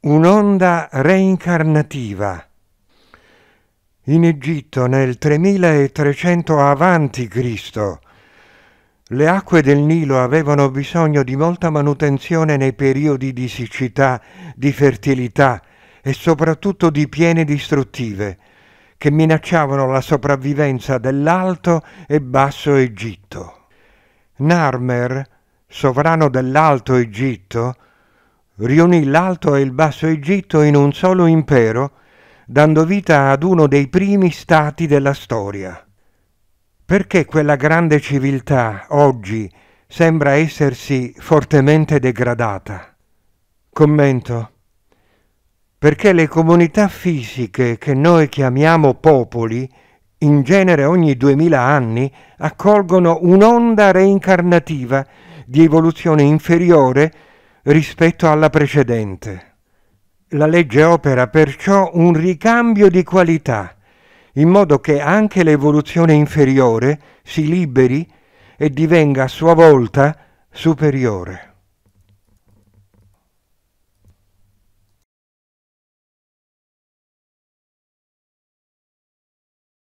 un'onda reincarnativa. In Egitto nel 3300 a.C. le acque del Nilo avevano bisogno di molta manutenzione nei periodi di siccità, di fertilità e soprattutto di piene distruttive, che minacciavano la sopravvivenza dell'Alto e Basso Egitto. Narmer, sovrano dell'Alto Egitto, riunì l'Alto e il Basso Egitto in un solo impero, dando vita ad uno dei primi stati della storia. Perché quella grande civiltà oggi sembra essersi fortemente degradata? Commento. Perché le comunità fisiche che noi chiamiamo popoli, in genere ogni duemila anni, accolgono un'onda reincarnativa di evoluzione inferiore rispetto alla precedente. La legge opera perciò un ricambio di qualità, in modo che anche l'evoluzione inferiore si liberi e divenga a sua volta superiore.